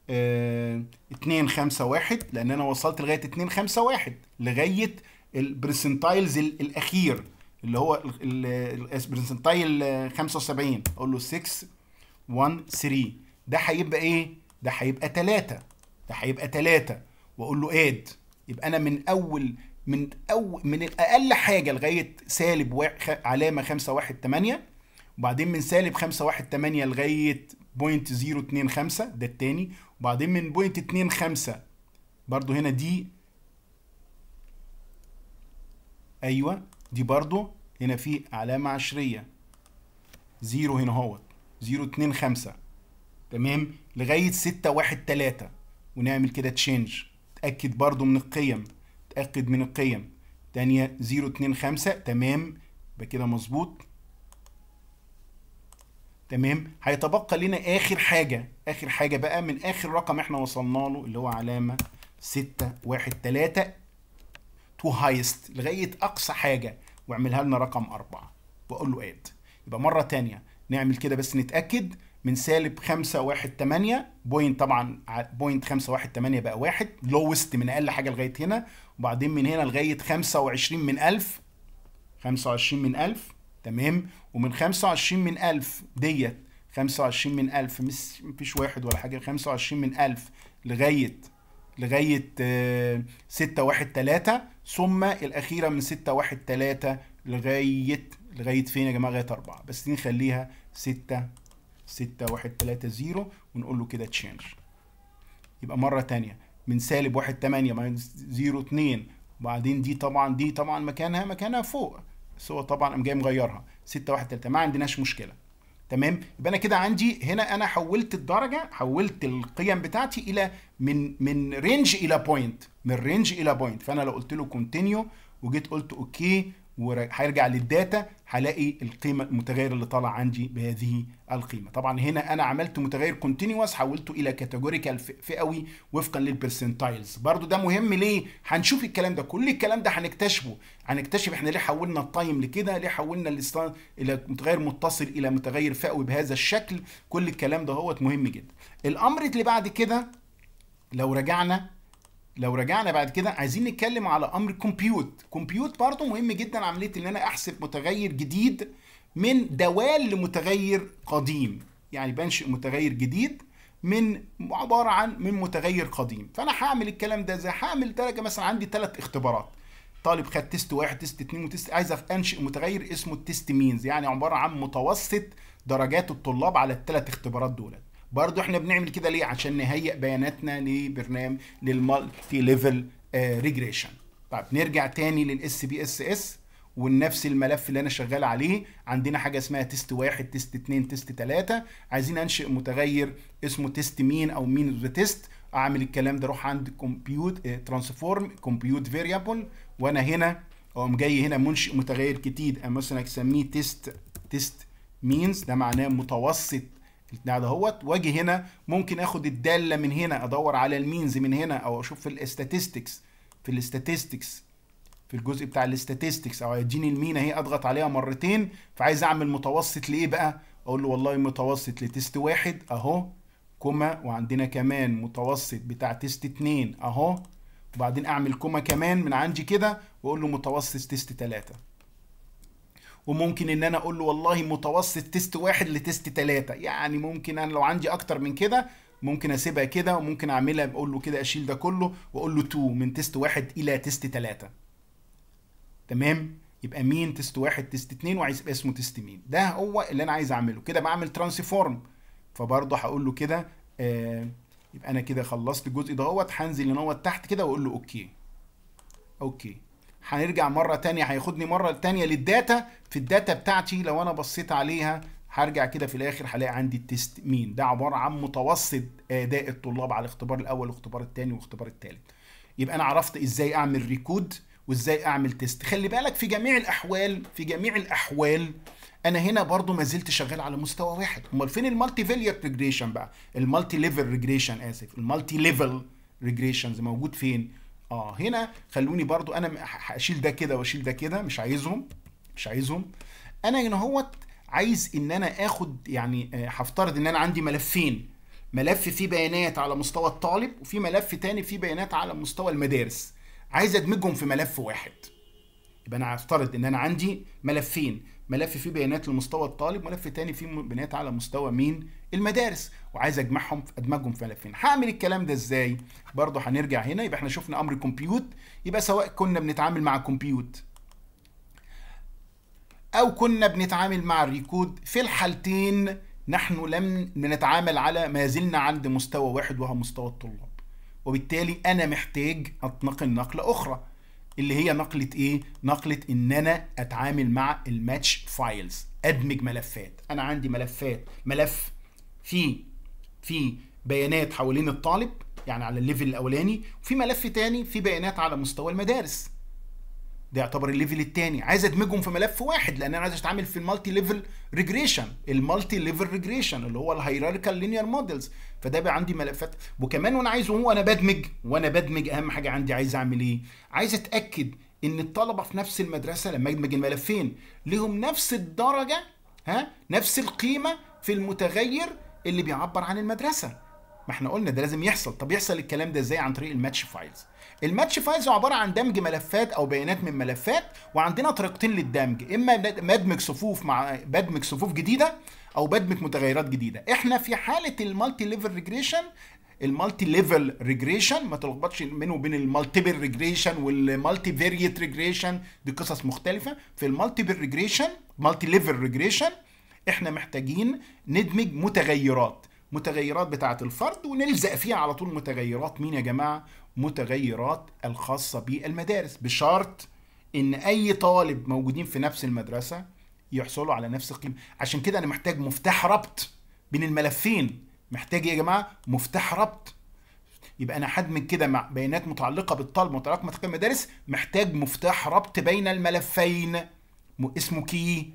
Speaker 1: اه اتنين خمسة واحد لان انا وصلت لغاية اتنين خمسة واحد لغاية البرسنتايلز الاخير اللي هو البرسنتايل خمسة وسبعين اقول له 6 وان سري ده هيبقى ايه؟ ده هيبقى تلاتة ده هيبقى تلاتة واقول له اد يبقى انا من اول من أو من الأقل حاجة لغاية سالب علامة 518 وبعدين من سالب 518 لغاية بوينت 025 ده التاني وبعدين من بوينت 25 برضو هنا دي أيوة دي برضو هنا في علامة عشرية زيرو هنا هوت زيرو اتنين خمسة تمام لغاية ستة واحد تلاتة ونعمل كده تشينج تأكد برضو من القيم اتأكد من القيم تانية زيرو اتنين خمسة تمام يبقى كده مظبوط تمام هيتبقى لنا آخر حاجة آخر حاجة بقى من آخر رقم احنا وصلنا له اللي هو علامة ستة واحد تلاتة تو هايست لغاية أقصى حاجة واعملها لنا رقم أربعة وأقول له آد يبقى مرة تانية نعمل كده بس نتأكد من سالب 518 بوينت طبعا بوينت 518 بقى واحد لوست من اقل حاجه لغايه هنا وبعدين من هنا لغايه 25 من 1000 25 من 1000 تمام ومن 25 من 1000 ديت 25 من 1000 مفيش واحد ولا حاجه 25 من 1000 لغايه لغايه 613 آه، ثم الاخيره من 613 لغايه لغايه فين يا جماعه لغايه 4 بس دي نخليها 6 6 1 3 0 ونقول له كده تشينج يبقى مرة تانية من سالب 1 8 مع 0 2 وبعدين دي طبعا دي طبعا مكانها مكانها فوق بس هو طبعا قام جاي مغيرها 6 1 3 ما عندناش مشكلة تمام يبقى انا كده عندي هنا انا حولت الدرجه حولت القيم بتاعتي الى من من رينج الى بوينت من رينج الى بوينت فانا لو قلت له كونتينيو وجيت قلت اوكي وهيرجع للداتا هلاقي القيمه المتغير اللي طالع عندي بهذه القيمه طبعا هنا انا عملت متغير كونتينوس حولته الى كاتيجوريكال فئوي وفقا للبرسنتايلز برضو ده مهم ليه هنشوف الكلام ده كل الكلام ده هنكتشفه هنكتشف احنا ليه حولنا التايم لكده ليه حولنا الى متغير متصل الى متغير فئوي بهذا الشكل كل الكلام ده هو مهم جدا الامر اللي بعد كده لو رجعنا لو رجعنا بعد كده عايزين نتكلم على امر كومبيوت كومبيوت برضه مهم جدا عمليه ان انا احسب متغير جديد من دوال لمتغير قديم يعني بنشئ متغير جديد من عباره عن من متغير قديم فانا هعمل الكلام ده ازاي هعمل درجه مثلا عندي ثلاث اختبارات طالب خد تيست واحد تيست اتنين وتيست عايز انشئ متغير اسمه التيست مينز يعني عباره عن متوسط درجات الطلاب على الثلاث اختبارات دولت برضو احنا بنعمل كده ليه عشان نهيئ بياناتنا لبرنامج للمالتي ليفل ريجريشن آه، طيب نرجع تاني للاس بي اس اس ونفس الملف اللي انا شغال عليه عندنا حاجه اسمها تيست واحد تيست اتنين تيست تلاته عايزين انشئ متغير اسمه تيست مين او مين ريتست اعمل الكلام ده اروح عند كومبيوت ترانسفورم كومبيوت فيريبل وانا هنا اقوم جاي هنا منشئ متغير جديد مثلا اسميه تيست تيست مينز ده معناه متوسط ده دهوت واجي هنا ممكن اخد الداله من هنا ادور على المينز من هنا او اشوف في الاستاتستكس في الاستاتستكس في الجزء بتاع الاستاتستكس او يديني المين اهي اضغط عليها مرتين فعايز اعمل متوسط لايه بقى اقول له والله متوسط لتست واحد اهو كوما وعندنا كمان متوسط بتاع تست اتنين اهو وبعدين اعمل كوما كمان من عندي كده واقول له متوسط تست تلاتة وممكن ان انا اقول له والله متوسط تيست واحد لتيست ثلاثة يعني ممكن انا لو عندي اكتر من كده ممكن اسيبها كده وممكن اعملها بقول له كده اشيل ده كله واقول له تو من تيست واحد الى تيست ثلاثة تمام يبقى مين تيست واحد تيست اتنين وعايز يبقى اسمه تيست مين ده هو اللي انا عايز اعمله كده بعمل ترانسفورم فبرضه هقول له كده آه يبقى انا كده خلصت الجزء دهوت هنزل لنوت تحت كده واقول له اوكي اوكي هيرجع مرة تانية هياخدني مرة تانية للداتا في الداتا بتاعتي لو انا بصيت عليها هرجع كده في الاخر هلاقي عندي التيست مين ده عبارة عن متوسط اداء الطلاب على الاختبار الاول والاختبار التاني والاختبار التالت يبقى انا عرفت ازاي اعمل ريكود وازاي اعمل تيست خلي بالك في جميع الاحوال في جميع الاحوال انا هنا برضو ما زلت شغال على مستوى واحد امال فين المالتي فيليت ريجريشن بقى المالتي ليفل ريجريشن اسف المالتي ليفل ريجريشنز موجود فين اه هنا خلوني برضو انا هشيل ده كده واشيل ده كده مش عايزهم مش عايزهم انا هنا هو عايز ان انا اخد يعني آه، هفترض ان انا عندي ملفين ملف فيه بيانات على مستوى الطالب وفي ملف تاني فيه بيانات على مستوى المدارس عايز ادمجهم في ملف واحد يبقى انا هفترض ان انا عندي ملفين ملف فيه بيانات لمستوى الطالب ملف تاني فيه بيانات على مستوى مين المدارس وعايز اجمعهم ادمجهم في ملفين هعمل الكلام ده ازاي برضه هنرجع هنا يبقى احنا شفنا امر كومبيوت يبقى سواء كنا بنتعامل مع كومبيوت او كنا بنتعامل مع الريكود في الحالتين نحن لم نتعامل على ما زلنا عند مستوى واحد وهو مستوى الطلاب وبالتالي انا محتاج اتنقل نقله اخرى اللي هي نقله ايه نقله ان انا اتعامل مع الماتش فايلز ادمج ملفات انا عندي ملفات ملف في في بيانات حوالين الطالب يعني على الليفل الاولاني وفي ملف تاني في بيانات على مستوى المدارس ده يعتبر الليفل الثاني عايز ادمجهم في ملف واحد لان انا عايز اتعامل في المالتي ليفل ريجريشن المالتي ليفل ريجريشن اللي هو الهيراركال لينير مودلز فده بقى عندي ملفات وكمان وانا عايزه وانا بدمج وانا بدمج اهم حاجه عندي عايز اعمل ايه عايز اتاكد ان الطلبه في نفس المدرسه لما ادمج الملفين لهم نفس الدرجه ها نفس القيمه في المتغير اللي بيعبر عن المدرسه ما احنا قلنا ده لازم يحصل طب يحصل الكلام ده ازاي عن طريق الماتش فايلز الماتش فايلز عباره عن دمج ملفات او بيانات من ملفات وعندنا طريقتين للدمج اما بدمج صفوف مع بدمج صفوف جديده او بدمج متغيرات جديده احنا في حاله المالتي ليفل ريجريشن المالتي ليفل ريجريشن ما تلخبطش منه وبين المالتيبل ريجريشن والمالتي فيريت ريجريشن دي قصص مختلفه في المالتيبل ريجريشن مالتي ليفل ريجريشن احنا محتاجين ندمج متغيرات متغيرات بتاعه الفرد ونلزق فيها على طول متغيرات مين يا جماعه متغيرات الخاصه بالمدارس بشرط ان اي طالب موجودين في نفس المدرسه يحصلوا على نفس القيمه عشان كده انا محتاج مفتاح ربط بين الملفين محتاج إيه يا جماعه مفتاح ربط يبقى انا حد من كده مع بيانات متعلقه بالطالب متعلقه بمدارس محتاج مفتاح ربط بين الملفين اسمه كي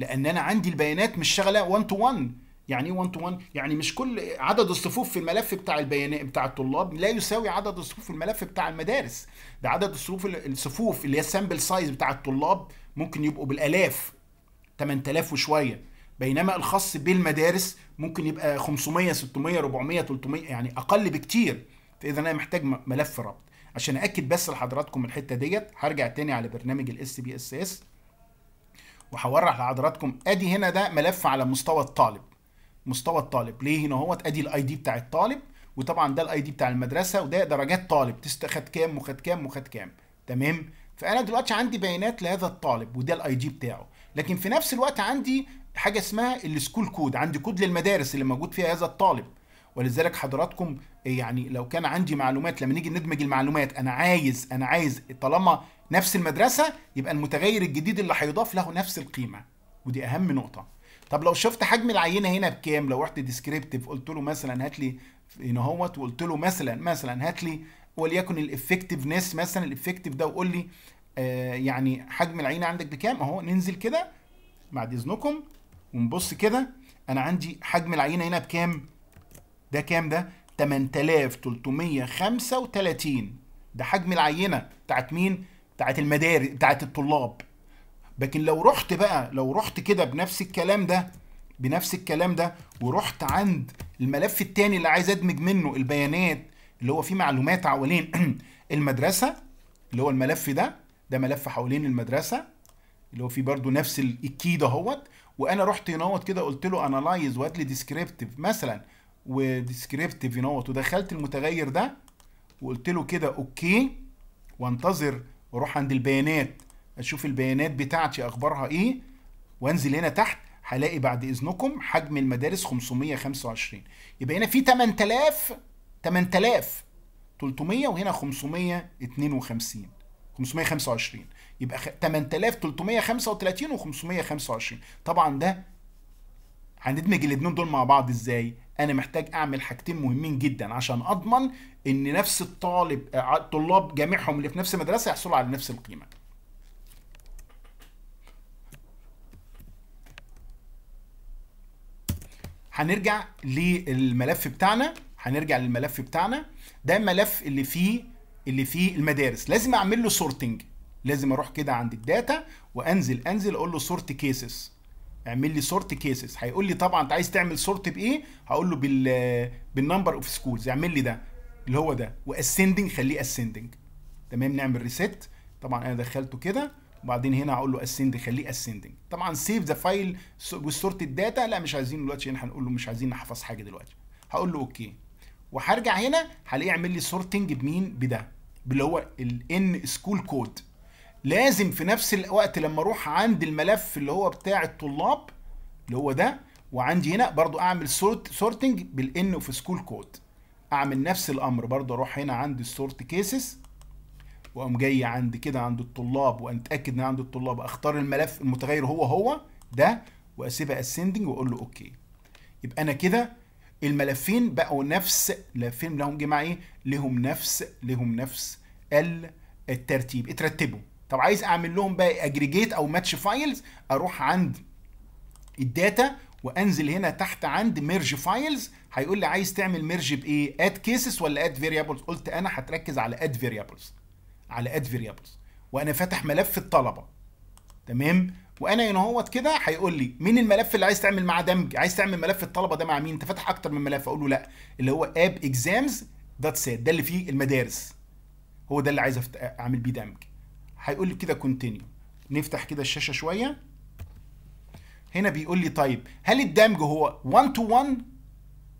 Speaker 1: لان انا عندي البيانات مش شغاله 1 تو 1 يعني ايه 1 تو 1 يعني مش كل عدد الصفوف في الملف بتاع البيانات بتاع الطلاب لا يساوي عدد الصفوف في الملف بتاع المدارس ده عدد الصفوف الصفوف اللي هي السامبل سايز بتاع الطلاب ممكن يبقوا بالالاف 8000 وشويه بينما الخاص بالمدارس ممكن يبقى 500 600 400 300 يعني اقل بكتير فاذا انا محتاج ملف ربط عشان اكد بس لحضراتكم الحته ديت هرجع تاني على برنامج الاس بي اس اس وهورح لحضراتكم ادي هنا ده ملف على مستوى الطالب مستوى الطالب ليه هنا اهوت ادي الاي دي بتاع الطالب وطبعا ده الاي دي بتاع المدرسه وده درجات طالب تستخد خد كام وخد كام وخد كام تمام فانا دلوقتي عندي بيانات لهذا الطالب وده الاي دي بتاعه لكن في نفس الوقت عندي حاجه اسمها السكول كود عندي كود للمدارس اللي موجود فيها هذا الطالب ولذلك حضراتكم يعني لو كان عندي معلومات لما نيجي ندمج المعلومات انا عايز انا عايز طالما نفس المدرسه يبقى المتغير الجديد اللي هيضاف له نفس القيمه ودي اهم نقطه طب لو شفت حجم العينه هنا بكام لو رحت ديسكريبتيف قلت له مثلا هات لي هنا اهوت وقلت له مثلا مثلا هات لي وليكن الافكتفنس مثلا الافكتيف ده وقول لي آه يعني حجم العينه عندك بكام اهو ننزل كده بعد اذنكم ونبص كده انا عندي حجم العينه هنا بكام ده كام ده 8335 ده حجم العينه بتاعت مين بتاعت المدارس بتاعت الطلاب لكن لو رحت بقى لو رحت كده بنفس الكلام ده بنفس الكلام ده ورحت عند الملف الثاني اللي عايز ادمج منه البيانات اللي هو فيه معلومات حوالين المدرسه اللي هو الملف ده ده ملف حوالين المدرسه اللي هو فيه برضو نفس الكي ده هوت وانا رحت هناوت كده قلت له انالايز وهات لي ديسكريبتيف مثلا وديسكريبتيف ينوت ودخلت المتغير ده وقلت له كده اوكي وانتظر واروح عند البيانات اشوف البيانات بتاعتي اخبارها ايه وانزل هنا تحت هلاقي بعد اذنكم حجم المدارس 525 يبقى هنا في 8000 8000 300 وهنا 552 525 يبقى 8335 و525 طبعا ده هندمج الاثنين دول مع بعض ازاي انا محتاج اعمل حاجتين مهمين جدا عشان اضمن ان نفس الطالب آه، طلاب جامعهم اللي في نفس المدرسه يحصلوا على نفس القيمه هنرجع للملف بتاعنا هنرجع للملف بتاعنا ده الملف اللي فيه اللي فيه المدارس لازم اعمل له سورتنج لازم اروح كده عند الداتا وانزل انزل اقول له سورت كيسز اعمل لي سورت كيسز هيقول لي طبعا انت عايز تعمل سورت بايه هقول له بال بالنمبر اوف سكولز اعمل لي ده اللي هو ده واسندنج خليه اسندنج تمام نعمل ريسيت طبعا انا دخلته كده وبعدين هنا هقول له اسند خليه اسندنج طبعا سيف ذا فايل والسورت الداتا لا مش عايزين دلوقتي احنا يعني هنقول له مش عايزين نحفظ حاجه دلوقتي هقول له اوكي وهرجع هنا هلاقيه يعمل لي سورتنج بمين بده اللي هو الان سكول كود لازم في نفس الوقت لما اروح عند الملف اللي هو بتاع الطلاب اللي هو ده وعندي هنا برضو اعمل سورت سورتنج بالان اوف سكول كود اعمل نفس الامر برضو اروح هنا عند السورت كيسز واقوم جاي عند كده عند الطلاب واتاكد ان عند الطلاب اختار الملف المتغير هو هو ده واسيبها اسندنج واقول له اوكي يبقى انا كده الملفين بقوا نفس ملفين لهم جماعه ايه لهم نفس لهم نفس الترتيب اترتبوا طب عايز اعمل لهم بقى اجريجيت او ماتش فايلز اروح عند الداتا وانزل هنا تحت عند ميرج فايلز هيقول لي عايز تعمل ميرج بايه اد كيسز ولا اد فيريبلز قلت انا هتركز على اد فيريبلز على اد فيريبلز وانا فاتح ملف الطلبه تمام وانا هنا اهوت كده هيقول لي مين الملف اللي عايز تعمل معاه دمج عايز تعمل ملف الطلبه ده مع مين انت فاتح اكتر من ملف اقول له لا اللي هو اب اكزامز دوت سيت ده اللي فيه المدارس هو ده اللي عايز اعمل بيه دمج هيقول لي كده كونتينيو نفتح كده الشاشه شويه هنا بيقول لي طيب هل الدمج هو 1 تو 1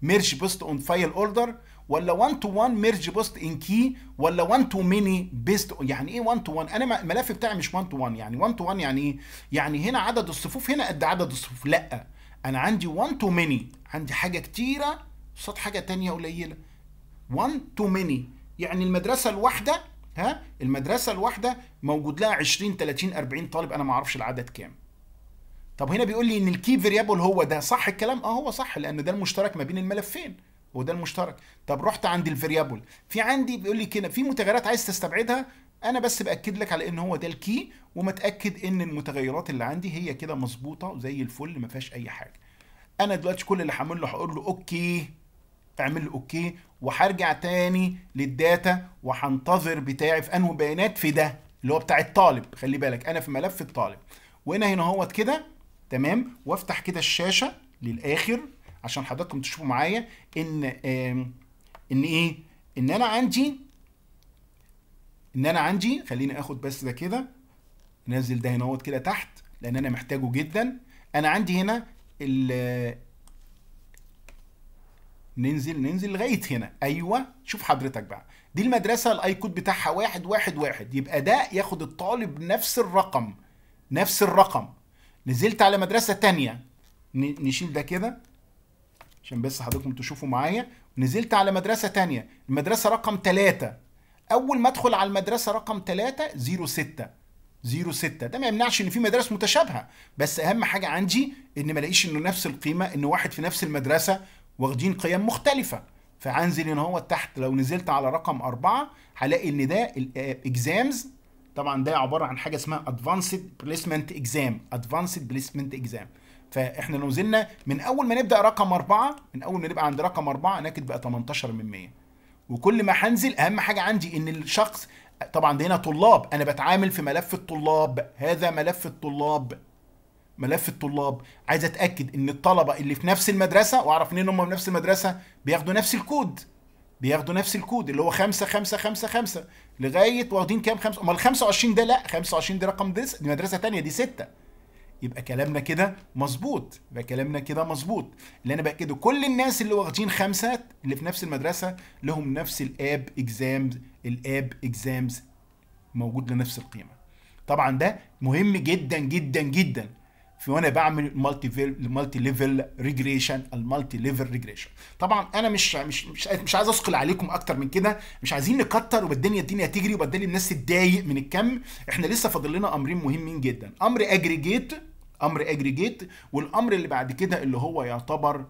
Speaker 1: ميرج بوست اون فايل اوردر ولا 1 تو 1 ميرج بوست ان كي ولا 1 تو ميني بيست يعني ايه 1 تو 1 انا الملف بتاعي مش 1 تو 1 يعني 1 تو 1 يعني ايه يعني هنا عدد الصفوف هنا قد عدد الصفوف لا انا عندي 1 تو ميني عندي حاجه كتيره قصاد حاجه تانية قليله 1 تو ميني يعني المدرسه الواحده ها المدرسه الواحده موجود لها 20 30 40 طالب انا ما اعرفش العدد كام طب هنا بيقول لي ان الكي فيريبل هو ده صح الكلام اه هو صح لان ده المشترك ما بين الملفين وده المشترك طب رحت عند الفيريبل في عندي بيقول لي كده في متغيرات عايز تستبعدها انا بس باكد لك على ان هو ده الكي ومتاكد ان المتغيرات اللي عندي هي كده مظبوطه زي الفل ما فيهاش اي حاجه انا دلوقتي كل اللي هعمله هقول له اوكي اعمل اوكي وهرجع تاني للداتا وهنتظر بتاعي في انه بيانات في ده اللي هو بتاع الطالب خلي بالك انا في ملف الطالب وهنا هنا اهوت كده تمام وافتح كده الشاشه للاخر عشان حضراتكم تشوفوا معايا ان ان ايه ان انا عندي ان انا عندي خليني اخد بس ده كده نزل ده هنا اهوت كده تحت لان انا محتاجه جدا انا عندي هنا ننزل ننزل لغايه هنا ايوه شوف حضرتك بقى دي المدرسه الاي كود بتاعها واحد واحد واحد يبقى ده ياخد الطالب نفس الرقم نفس الرقم نزلت على مدرسه تانية نشيل ده كده عشان بس حضراتكم تشوفوا معايا نزلت على مدرسه تانية المدرسه رقم ثلاثه اول ما ادخل على المدرسه رقم زيرو 06 زيرو ستة ده ما يمنعش ان في مدارس متشابهه بس اهم حاجه عندي ان ما الاقيش انه نفس القيمه ان واحد في نفس المدرسه واخدين قيم مختلفه فهنزل هنا هو تحت لو نزلت على رقم أربعة هلاقي ان ده الاكزامز طبعا ده عباره عن حاجه اسمها ادفانسد بليسمنت اكزام ادفانسد بليسمنت اكزام فاحنا لو نزلنا من اول ما نبدا رقم أربعة من اول ما نبقى عند رقم أربعة انا كده بقى 18 من 100 وكل ما هنزل اهم حاجه عندي ان الشخص طبعا ده هنا طلاب انا بتعامل في ملف الطلاب هذا ملف الطلاب ملف الطلاب عايز اتاكد ان الطلبه اللي في نفس المدرسه واعرف منين هم في نفس المدرسه بياخدوا نفس الكود بياخدوا نفس الكود اللي هو 5 5 5 5 لغايه واخدين كام 5 امال 25 ده لا 25 ده رقم دي, دي مدرسه ثانيه دي 6 يبقى كلامنا كده مظبوط يبقى كلامنا كده مظبوط اللي انا باكده كل الناس اللي واخدين خمسه اللي في نفس المدرسه لهم نفس الاب اكزامز الاب اكزامز موجود لنفس القيمه طبعا ده مهم جدا جدا جدا في وانا بعمل مالتي فيل المالتي ليفل ريجريشن المالتي ليفل ريجريشن طبعا انا مش مش مش, مش عايز اثقل عليكم اكتر من كده مش عايزين نكتر وبالدنيا الدنيا تجري وبالدنيا الناس تتضايق من الكم احنا لسه فاضل لنا امرين مهمين جدا امر اجريجيت امر اجريجيت والامر اللي بعد كده اللي هو يعتبر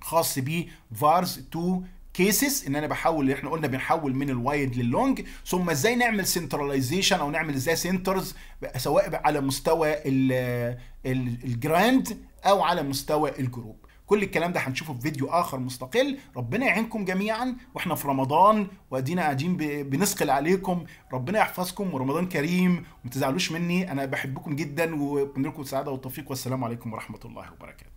Speaker 1: خاص بيه فارز تو كيسز ان انا بحول اللي احنا قلنا بنحول من الوايد لللونج ثم ازاي نعمل سنتراليزيشن او نعمل ازاي سنترز سواء على مستوى الجراند او على مستوى الجروب كل الكلام ده هنشوفه في فيديو اخر مستقل ربنا يعينكم جميعا واحنا في رمضان وادينا قاعدين بنثقل عليكم ربنا يحفظكم ورمضان كريم وما تزعلوش مني انا بحبكم جدا وبتمنى لكم السعاده والتوفيق والسلام عليكم ورحمه الله وبركاته